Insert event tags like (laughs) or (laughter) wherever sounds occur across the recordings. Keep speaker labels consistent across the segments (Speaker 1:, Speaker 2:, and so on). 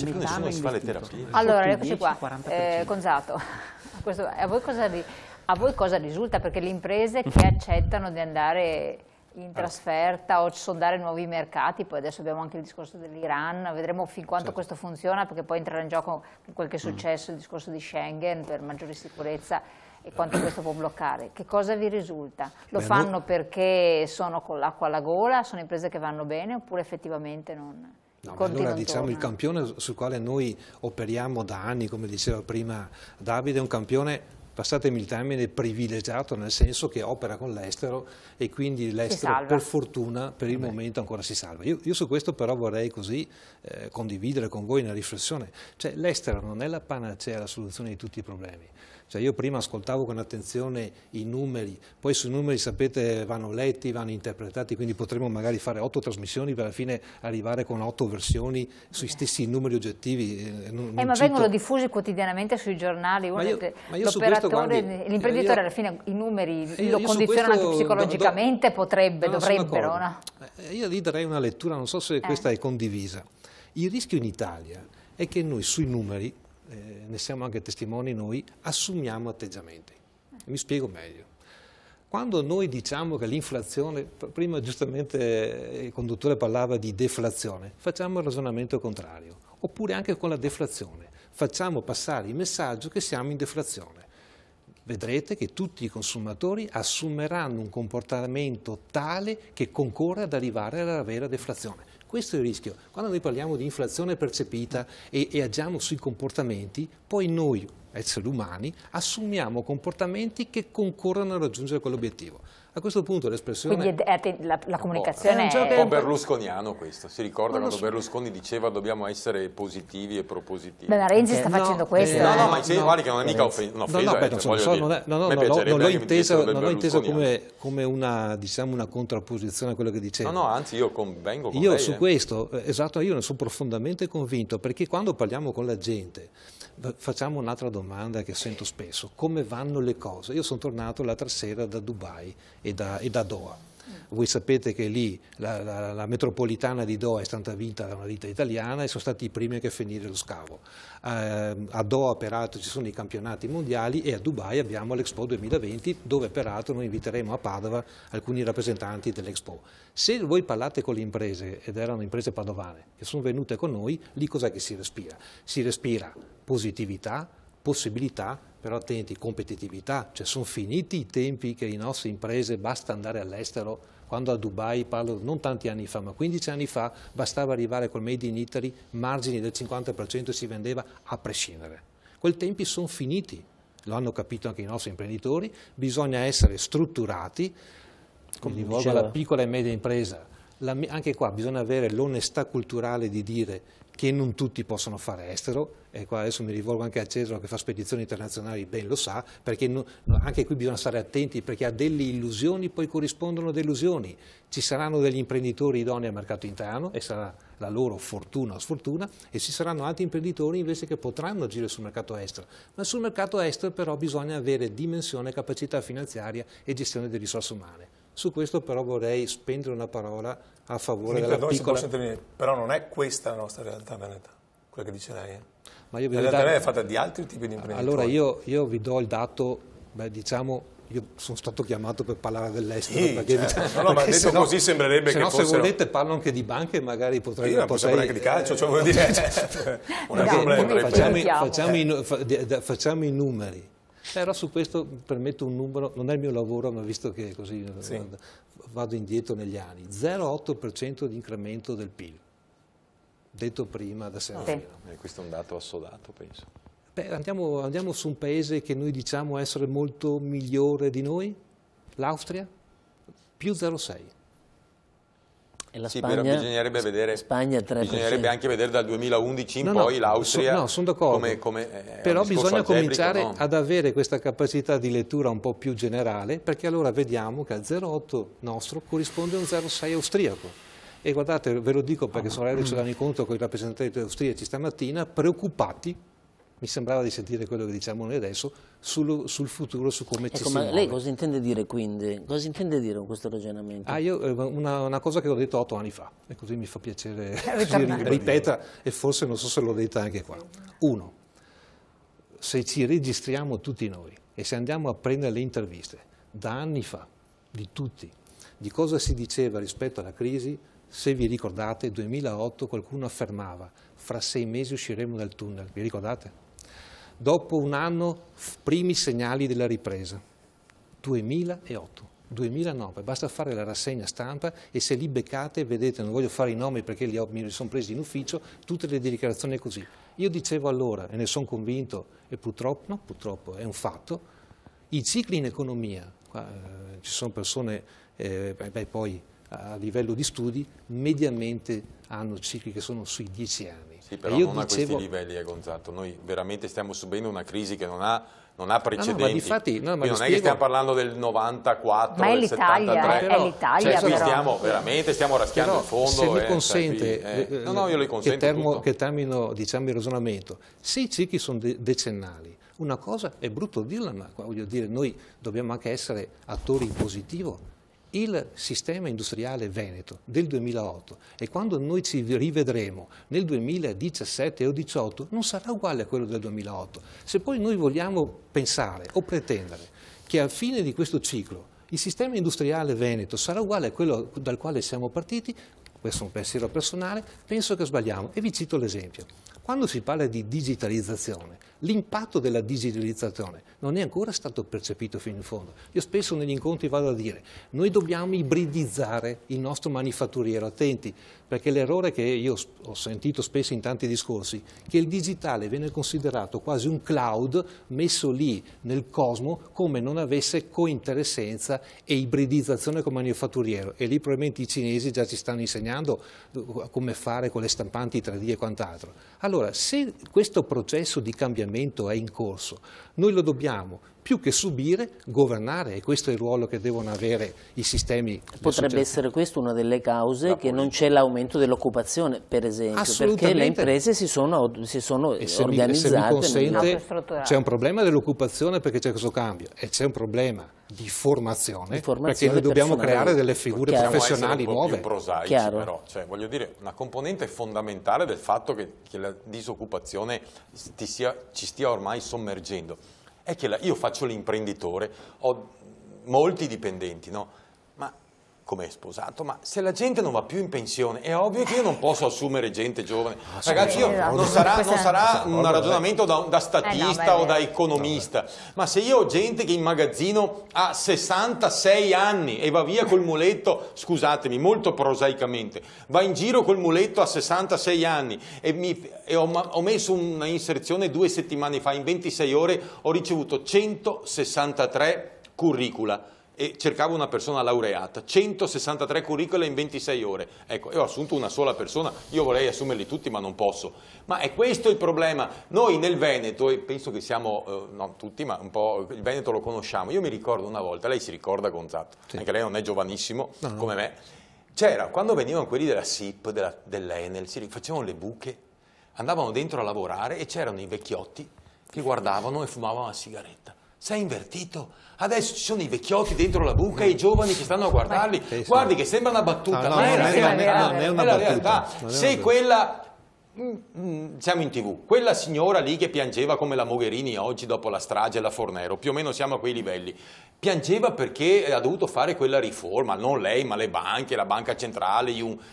Speaker 1: c'è cioè, più nessuno che si fa le terapie. Allora, eccoci qua, eh, Gonzato, (laughs) a voi cosa a voi cosa risulta? Perché le imprese che accettano di andare in trasferta o sondare nuovi mercati, poi adesso abbiamo anche il discorso dell'Iran, vedremo fin quanto certo. questo funziona perché poi entrerà in gioco quel che è mm. successo, il discorso di Schengen per maggiore sicurezza e eh. quanto questo può bloccare. Che cosa vi risulta? Lo Beh, fanno perché sono con l'acqua alla gola, sono imprese che vanno bene oppure effettivamente non? No, allora diciamo il
Speaker 2: campione sul quale noi operiamo da anni, come diceva prima Davide, è un campione, passatemi il termine, privilegiato nel senso che opera con l'estero e quindi l'estero per fortuna per il Beh. momento ancora si salva. Io, io, su questo però vorrei così eh, condividere con voi una riflessione, cioè l'estero non è la panacea, la soluzione di tutti i problemi cioè io prima ascoltavo con attenzione i numeri, poi sui numeri sapete vanno letti, vanno interpretati, quindi potremmo magari fare otto trasmissioni per alla fine arrivare con otto versioni sui stessi numeri oggettivi. Eh, non, eh, ma cito... vengono
Speaker 1: diffusi quotidianamente sui giornali, l'operatore, l'imprenditore alla fine i numeri io, lo io condizionano questo, anche psicologicamente, do, do, potrebbe, no, dovrebbero. No?
Speaker 2: Eh, io lì darei una lettura, non so se eh. questa è condivisa. Il rischio in Italia è che noi sui numeri ne siamo anche testimoni noi, assumiamo atteggiamenti. Mi spiego meglio. Quando noi diciamo che l'inflazione, prima giustamente eh, il conduttore parlava di deflazione, facciamo il ragionamento contrario, oppure anche con la deflazione, facciamo passare il messaggio che siamo in deflazione. Vedrete che tutti i consumatori assumeranno un comportamento tale che concorre ad arrivare alla vera deflazione. Questo è il rischio. Quando noi parliamo di inflazione percepita e, e agiamo sui comportamenti, poi noi esseri umani, assumiamo comportamenti che concorrono a raggiungere quell'obiettivo. A questo punto l'espressione... Quindi
Speaker 1: è, eh, è, la, la comunicazione è... è un po'
Speaker 3: berlusconiano questo, si ricorda quando so. Berlusconi diceva dobbiamo essere positivi e propositivi. Beh, ma Renzi eh, sta eh, facendo no, questo. Eh, no, no, ma sì, no, guardi che non è mica offesa. No, no, beh, cioè, so, non, è, no, no, no, non l'ho inteso, non l'ho inteso come,
Speaker 2: come una, diciamo, una, contrapposizione a quello che diceva. No,
Speaker 3: no, anzi io convengo con Io lei, su eh.
Speaker 2: questo, esatto, io ne sono profondamente convinto, perché quando parliamo con la gente, facciamo un'altra domanda domanda che sento spesso, come vanno le cose? Io sono tornato l'altra sera da Dubai e da, e da Doha. Mm. Voi sapete che lì la, la, la, metropolitana di Doha è stata vinta da una ditta italiana e sono stati i primi a finire lo scavo. Eh, a Doha peraltro ci sono i campionati mondiali e a Dubai abbiamo l'Expo 2020 dove peraltro noi inviteremo a Padova alcuni rappresentanti dell'Expo. Se voi parlate con le imprese, ed erano imprese padovane, che sono venute con noi, lì cos'è che si respira? Si respira positività, possibilità, però attenti, competitività, cioè sono finiti i tempi che le nostre imprese basta andare all'estero, quando a Dubai, parlo non tanti anni fa, ma 15 anni fa, bastava arrivare col Made in Italy, margini del 50% si vendeva a prescindere. Quei tempi sono finiti, lo hanno capito anche i nostri imprenditori, bisogna essere strutturati, come rivolgo alla piccola e media impresa, la, anche qua bisogna avere l'onestà culturale di dire che non tutti possono fare estero, e qua adesso mi rivolgo anche a Cesaro che fa spedizioni internazionali, ben lo sa, perché no, anche qui bisogna stare attenti perché a delle illusioni poi corrispondono delusioni, ci saranno degli imprenditori idonei al mercato interno e sarà la loro fortuna o sfortuna e ci saranno altri imprenditori invece che potranno agire sul mercato estero, ma sul mercato estero però bisogna avere dimensione, capacità finanziaria e gestione delle risorse umane. Su questo però vorrei spendere una parola a favore Senta, della piccola... Se
Speaker 4: posso però non è questa la nostra realtà veneta, quella che dice lei. Eh? Ma io vi la realtà dare... è fatta di altri tipi di imprenditori. Allora
Speaker 2: io, io vi do il dato, beh, diciamo io sono stato chiamato per parlare dell'estero sì, perché, certo. Diciamo, no, no, perché detto no, così sembrerebbe se che no, fossero... se volete parlo anche di banche magari potrei sì, non potrei anche di calcio cioè, eh, vuol dire
Speaker 4: (laughs) un problema facciamo, facciamo,
Speaker 2: i, facciamo i numeri però su questo permetto un numero, non è il mio lavoro, ma visto che così eh, sì. vado indietro negli anni, 0,8% di incremento del PIL, detto prima da Serafino.
Speaker 3: Sì. Eh, questo è un dato assodato, penso.
Speaker 2: Beh, andiamo, andiamo su un paese che noi diciamo essere molto migliore di noi, l'Austria, più 0,6%.
Speaker 3: Spagna, sì, però bisognerebbe, vedere, bisognerebbe anche vedere dal 2011 in no, poi no, l'Austria. So, no, sono d'accordo. Come, come, eh, però bisogna cominciare no?
Speaker 2: ad avere questa capacità di lettura un po' più generale, perché allora vediamo che al 0,8 nostro corrisponde a un 0,6 austriaco. E guardate, ve lo dico perché sono andato in incontro con i rappresentanti austriaci stamattina, preoccupati mi sembrava di sentire quello che diciamo noi adesso, sul, sul futuro, su come ecco, ci si ma lei cosa intende dire quindi? Cosa intende dire con questo ragionamento? Ah, io, eh, una, una, cosa che ho detto otto anni fa, e così mi fa piacere che (laughs) ripeta, e forse non so se l'ho detta anche qua. Uno, se ci registriamo tutti noi e se andiamo a prendere le interviste da anni fa, di tutti, di cosa si diceva rispetto alla crisi, se vi ricordate, 2008 qualcuno affermava fra sei mesi usciremo dal tunnel, vi ricordate? dopo un anno primi segnali della ripresa. 2008, 2009, basta fare la rassegna stampa e se li beccate, vedete, non voglio fare i nomi perché li ho, mi sono presi in ufficio, tutte le dichiarazioni così. Io dicevo allora, e ne sono convinto, e purtroppo, no, purtroppo è un fatto, i cicli in economia, qua, eh, ci sono persone, eh, beh, poi a livello di studi mediamente hanno cicli che sono sui 10 anni. Sì, però non dicevo... a questi
Speaker 3: livelli, eh, Gonzato. Noi veramente stiamo subendo una crisi che non ha, non ha precedenti. No, no, difatti, no, non spiego... è che stiamo parlando del 94, ma del 73. Ma è eh, l'Italia, cioè, stiamo veramente, stiamo raschiando però, il fondo. Se mi eh, consente, cioè, eh, eh, no, no, io le consento
Speaker 2: che, termo, che termino diciamo, il ragionamento. Se i cicli sono de decennali, una cosa è brutto dirla, ma voglio dire, noi dobbiamo anche essere attori in positivo il sistema industriale veneto del 2008 e quando noi ci rivedremo nel 2017 o 2018 non sarà uguale a quello del 2008. Se poi noi vogliamo pensare o pretendere che al fine di questo ciclo il sistema industriale veneto sarà uguale a quello dal quale siamo partiti, questo è un pensiero personale, penso che sbagliamo e vi cito l'esempio. Quando si parla di digitalizzazione, l'impatto della digitalizzazione non è ancora stato percepito fino in fondo. Io spesso negli incontri vado a dire, noi dobbiamo ibridizzare il nostro manifatturiero, attenti, perché l'errore che io ho sentito spesso in tanti discorsi, che il digitale viene considerato quasi un cloud messo lì nel cosmo come non avesse cointeressenza e ibridizzazione con il manifatturiero. E lì probabilmente i cinesi già ci stanno insegnando uh, come fare con le stampanti 3D e quant'altro. Allora, se questo processo di cambiamento finanziamento è in corso. Noi lo dobbiamo, più che subire, governare e questo è il ruolo che devono avere i sistemi. Potrebbe essere
Speaker 4: questa una delle cause che non c'è l'aumento dell'occupazione, per esempio, perché le imprese si sono, si sono e
Speaker 2: se organizzate. Mi, se mi consente, c'è un problema dell'occupazione perché c'è questo cambio e c'è un problema di formazione, di formazione perché noi dobbiamo creare delle figure Chiaro. professionali un nuove. Più prosaici, Chiaro. però,
Speaker 3: cioè, voglio dire, una componente fondamentale del fatto che, che la disoccupazione stia, ci stia ormai sommergendo è che io faccio l'imprenditore, ho molti dipendenti, no? come è sposato, ma se la gente non va più in pensione, è ovvio che io non posso assumere gente giovane. Ragazzi, io eh, non sarà, non sarà un ragionamento da, da statista eh, o da economista, ma se io ho gente che in magazzino ha 66 anni e va via col muletto, scusatemi, molto prosaicamente, va in giro col muletto a 66 anni e, mi, e ho, ho messo una inserzione due settimane fa, in 26 ore ho ricevuto 163 curricula e cercavo una persona laureata, 163 curricula in 26 ore. Ecco, io ho assunto una sola persona, io vorrei assumerli tutti ma non posso. Ma è questo il problema. Noi nel Veneto, e penso che siamo, eh, non tutti, ma un po' il Veneto lo conosciamo, io mi ricordo una volta, lei si ricorda Gonzato, sì. anche lei non è giovanissimo no, no. come me, c'era, quando venivano quelli della SIP, della, dell'Enel, si facevano le buche, andavano dentro a lavorare e c'erano i vecchiotti che guardavano e fumavano la sigaretta. Sei invertito? Adesso ci sono i vecchiotti dentro la buca e i giovani che stanno a guardarli. Sì, sì. Guardi che sembra una battuta, no, no, ma è, la realtà. Non è una battuta. Se quella mm, mm, siamo in tv, quella signora lì che piangeva come la Mogherini oggi dopo la strage e la Fornero, più o meno siamo a quei livelli, piangeva perché ha dovuto fare quella riforma, non lei ma le banche, la banca centrale,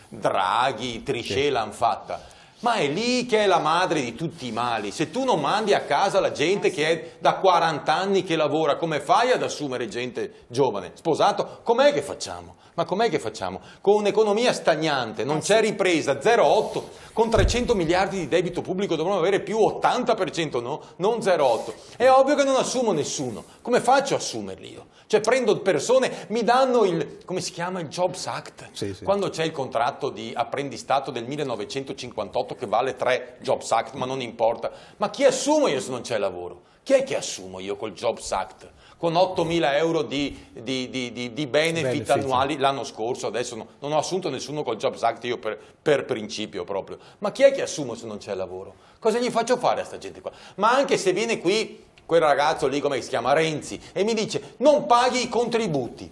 Speaker 3: Draghi, Trichet sì. l'hanno fatta. Ma è lì che è la madre di tutti i mali. Se tu non mandi a casa la gente eh, che è da 40 anni che lavora, come fai ad assumere gente giovane? Sposato? Com'è che facciamo? Ma com'è che facciamo? Con un'economia stagnante, non c'è ripresa, 0,8, con 300 miliardi di debito pubblico dovremmo avere più 80%, no? Non 0,8. È ovvio che non assumo nessuno. Come faccio a assumerli io? Cioè prendo persone, mi danno il, come si chiama, il Jobs Act? Sì, sì. Quando c'è il contratto di apprendistato del 1958 che vale 3 Jobs Act, ma non importa. Ma chi assumo io se non c'è lavoro? Chi è che assumo io col Jobs Act? con 8.000 euro di, di, di, di benefit, benefit, annuali l'anno scorso, adesso no, non ho assunto nessuno col Jobs Act io per, per principio proprio, ma chi è che assumo se non c'è lavoro? Cosa gli faccio fare a sta gente qua? Ma anche se viene qui quel ragazzo lì come si chiama Renzi e mi dice non paghi i contributi,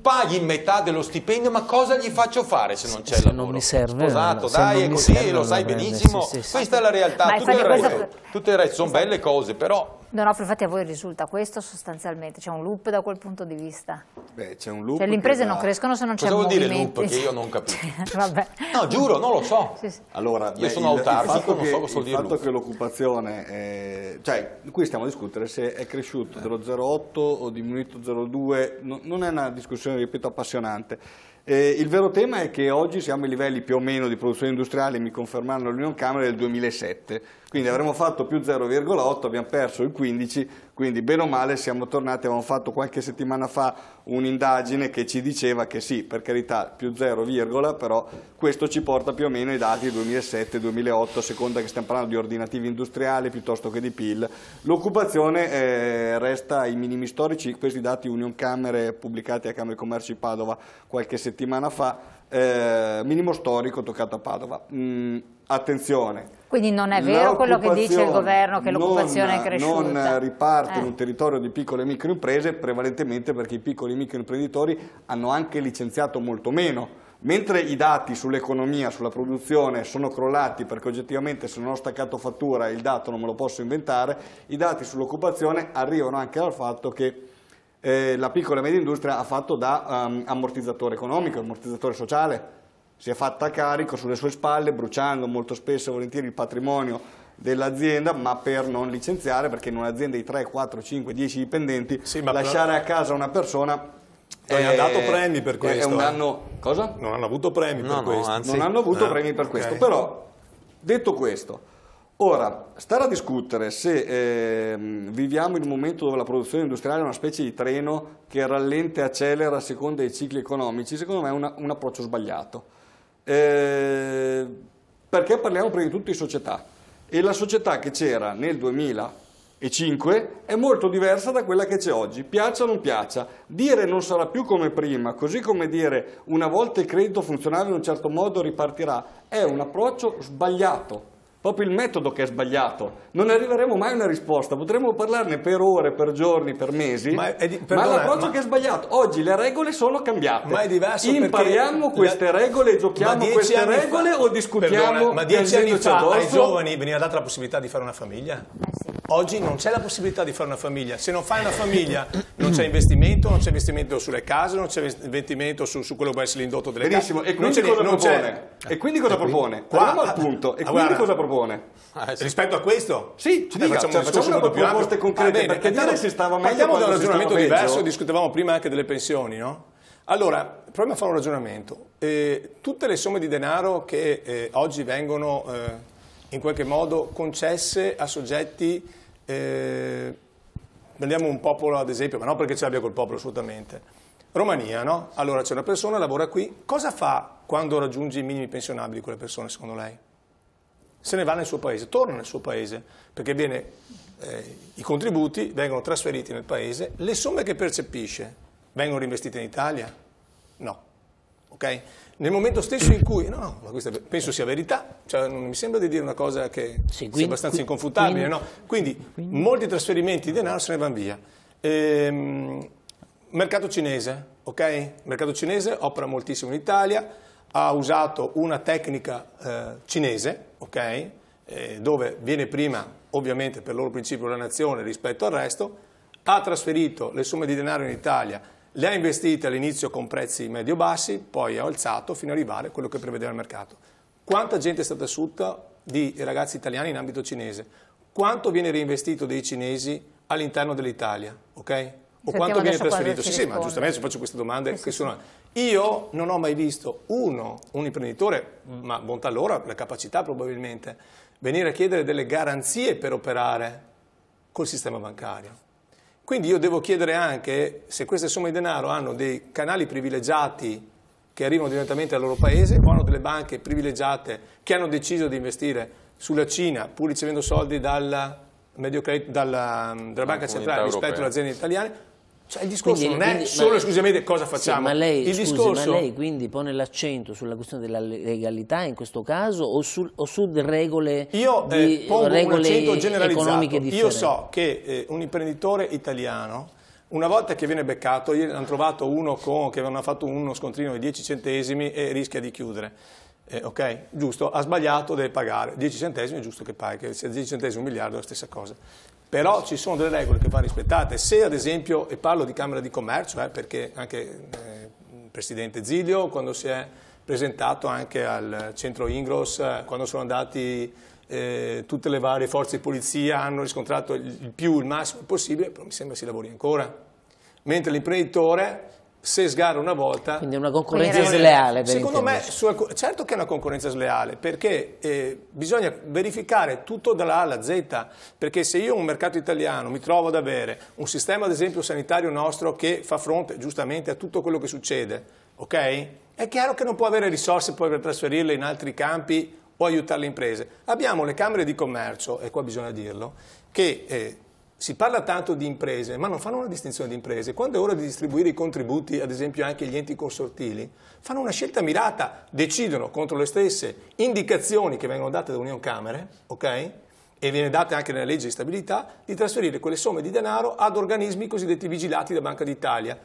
Speaker 3: paghi metà dello stipendio, ma cosa gli faccio fare se non c'è se
Speaker 4: lavoro? Non mi serve. Sposato, no, dai, è così, lo sai benissimo.
Speaker 3: Sì, sì, Questa è la realtà. Tutto il, resto, tutto il, resto, sono belle cose, però
Speaker 1: No, no, infatti a voi risulta questo sostanzialmente, c'è un loop da quel punto di vista.
Speaker 5: Beh, c'è un loop. Cioè, le imprese non
Speaker 1: crescono se non c'è movimento. Cosa vuol movimenti. dire loop? Che io non capisco. (laughs) Cioè, no, giuro, non lo so. Sì, sì.
Speaker 5: Allora, io beh, sono autarchico, non so cosa vuol dire Il fatto loop. che l'occupazione, è... cioè, qui stiamo a discutere se è cresciuto dello eh. 0,8 o diminuito 0,2, no, non è una discussione, ripeto, appassionante eh, il vero tema è che oggi siamo ai livelli più o meno di produzione industriale, mi confermano l'Unione Camera, del 2007, quindi avremmo fatto più 0,8, abbiamo perso il 15, quindi bene o male siamo tornati, avevamo fatto qualche settimana fa un'indagine che ci diceva che sì, per carità, più 0, virgola, però questo ci porta più o meno ai dati 2007-2008, a seconda che stiamo parlando di ordinativi industriali piuttosto che di PIL. L'occupazione eh, resta ai minimi storici, questi dati Union Camere pubblicati a Camere Commerci Padova qualche settimana fa, eh, minimo storico toccato a Padova. Mm, attenzione.
Speaker 1: Quindi non è vero quello che dice il governo che l'occupazione è cresciuta. Non eh,
Speaker 5: riparte eh. in un territorio di piccole e microimprese prevalentemente perché i piccoli e microimprenditori hanno anche licenziato molto meno. Mentre i dati sull'economia, sulla produzione sono crollati perché oggettivamente se non ho staccato fattura il dato non me lo posso inventare, i dati sull'occupazione arrivano anche dal fatto che eh, la piccola e media industria ha fatto da um, ammortizzatore economico, ammortizzatore sociale, si è fatta carico sulle sue spalle bruciando molto spesso e volentieri il patrimonio dell'azienda, ma per non licenziare, perché in un'azienda di 3, 4, 5, 10 dipendenti, sì, lasciare però... a casa una persona... Non hanno dato premi per questo. È un eh. danno... Eh. Cosa? Non hanno avuto premi no, per no, questo. Anzi... Non hanno avuto ah, premi per okay. questo. Però, detto questo, Ora, stare a discutere se eh, viviamo in un momento dove la produzione industriale è una specie di treno che rallenta e accelera a seconda dei cicli economici, secondo me è una, un approccio sbagliato. Eh, perché parliamo prima di tutto di società e la società che c'era nel 2005 è molto diversa da quella che c'è oggi, piaccia o non piaccia. Dire non sarà più come prima, così come dire una volta il credito funzionava in un certo modo ripartirà, è un approccio sbagliato proprio il metodo che è sbagliato. Non arriveremo mai a una risposta, potremmo parlarne per ore, per giorni, per mesi, ma, è eh, di, perdona, ma l'approccio ma... che è sbagliato. Oggi le regole sono cambiate. Ma è diverso Impariamo queste la... regole, giochiamo queste regole fa... o discutiamo... Perdona, ma dieci anni fa addosso? ai giovani
Speaker 4: veniva data la possibilità di fare una famiglia? Eh sì. Oggi non c'è la possibilità di fare una famiglia. Se non fai una famiglia non c'è investimento, non c'è investimento sulle case, non c'è investimento su, su quello che può essere l'indotto delle Benissimo. case. Benissimo, e, e quindi cosa propone? Qua, Andiamo al punto. E ah, quindi cosa propone? Ah, sì. Rispetto a questo? Sì, ci dica, facciamo, cioè, facciamo una proposte concrete, ah, bene, perché dire si stava meglio Partiamo da un ragionamento diverso, discutevamo prima anche delle pensioni, no? Allora, proviamo a fare un ragionamento. Eh, tutte le somme di denaro che eh, oggi vengono eh, in qualche modo concesse a soggetti, eh, prendiamo un popolo ad esempio, ma non perché ce l'abbia col popolo assolutamente, Romania, no? Allora c'è una persona, lavora qui, cosa fa quando raggiunge i minimi pensionabili quella persona secondo lei? Se ne va nel suo paese, torna nel suo paese, perché viene, eh, i contributi vengono trasferiti nel paese, le somme che percepisce vengono reinvestite in Italia? No. ok? nel momento stesso in cui, no, ma questa penso sia verità, cioè non mi sembra di dire una cosa che sì, quindi, sia abbastanza inconfutabile, quindi, no? quindi, quindi, molti trasferimenti di denaro se ne vanno via. Ehm, mercato cinese, ok? Il mercato cinese opera moltissimo in Italia, ha usato una tecnica eh, cinese, ok? Eh, dove viene prima, ovviamente per loro principio, la nazione rispetto al resto, ha trasferito le somme di denaro in Italia le ha investite all'inizio con prezzi medio-bassi, poi ha alzato fino ad arrivare a quello che prevedeva il mercato. Quanta gente è stata assunta di ragazzi italiani in ambito cinese? Quanto viene reinvestito dei cinesi all'interno dell'Italia? Okay? O Sentiamo quanto viene trasferito? Sì, sì, ma giustamente ci faccio queste domande eh, sì, che sì. sono... Io non ho mai visto uno, un imprenditore, ma bontà loro, la capacità probabilmente, venire a chiedere delle garanzie per operare col sistema bancario. Quindi io devo chiedere anche se queste somme di denaro hanno dei canali privilegiati che arrivano direttamente al loro paese o hanno delle banche privilegiate che hanno deciso di investire sulla Cina pur ricevendo soldi dalla, dalla, dalla Banca Centrale europea. rispetto alle aziende italiane cioè, il discorso quindi, non è solo ma, esclusivamente cosa facciamo. Sì, ma, lei, scusi, discorso... ma, lei, quindi pone l'accento sulla questione della legalità in questo caso o su, o su regole, Io, di, eh, pongo regole un accento generalizzato. differenti? Io so che eh, un imprenditore italiano, una volta che viene beccato, ieri hanno trovato uno con, che aveva fatto uno scontrino di 10 centesimi e rischia di chiudere. Eh, ok? Giusto, ha sbagliato, deve pagare. 10 centesimi è giusto che paghi, che sia 10 centesimi un miliardo è la stessa cosa però ci sono delle regole che vanno rispettate. Se ad esempio, e parlo di Camera di Commercio, eh, perché anche eh, il Presidente Zilio, quando si è presentato anche al centro Ingros, eh, quando sono andati eh, tutte le varie forze di polizia, hanno riscontrato il più, il massimo possibile, però mi sembra si lavori ancora. Mentre l'imprenditore se sgara una volta... Quindi è una concorrenza sleale. secondo me, su, certo che è una concorrenza sleale, perché eh, bisogna verificare tutto dalla A alla Z, perché se io in un mercato italiano mi trovo ad avere un sistema, ad esempio, sanitario nostro che fa fronte giustamente a tutto quello che succede, ok? È chiaro che non può avere risorse poi per trasferirle in altri campi o aiutare le imprese. Abbiamo le Camere di Commercio, e qua bisogna dirlo, che eh, si parla tanto di imprese, ma non fanno una distinzione di imprese. Quando è ora di distribuire i contributi, ad esempio anche agli enti consortili, fanno una scelta mirata, decidono contro le stesse indicazioni che vengono date da Union Camere, ok? e viene data anche nella legge di stabilità, di trasferire quelle somme di denaro ad organismi cosiddetti vigilati da Banca d'Italia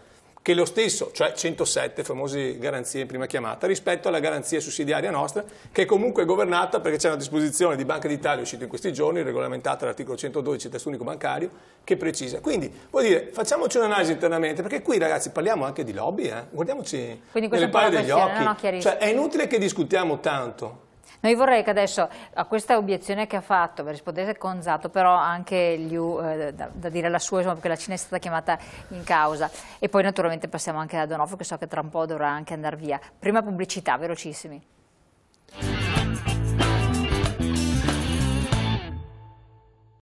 Speaker 4: che lo stesso, cioè 107 famose garanzie in prima chiamata, rispetto alla garanzia sussidiaria nostra, che è comunque governata perché c'è una disposizione di Banca d'Italia uscita in questi giorni, regolamentata dall'articolo 112 del testo unico bancario, che precisa. Quindi, vuol dire, facciamoci un'analisi internamente, perché qui ragazzi parliamo anche di lobby, eh? guardiamoci nelle palle degli occhi. No, no, cioè, è inutile che discutiamo tanto,
Speaker 1: No, io vorrei che adesso a questa obiezione che ha fatto, rispondesse con Zato, però anche Liu, eh, da, da, dire la sua, insomma, perché la Cina è stata chiamata in causa. E poi naturalmente passiamo anche da Donofo, che so che tra un po' dovrà anche andare via. Prima pubblicità, velocissimi.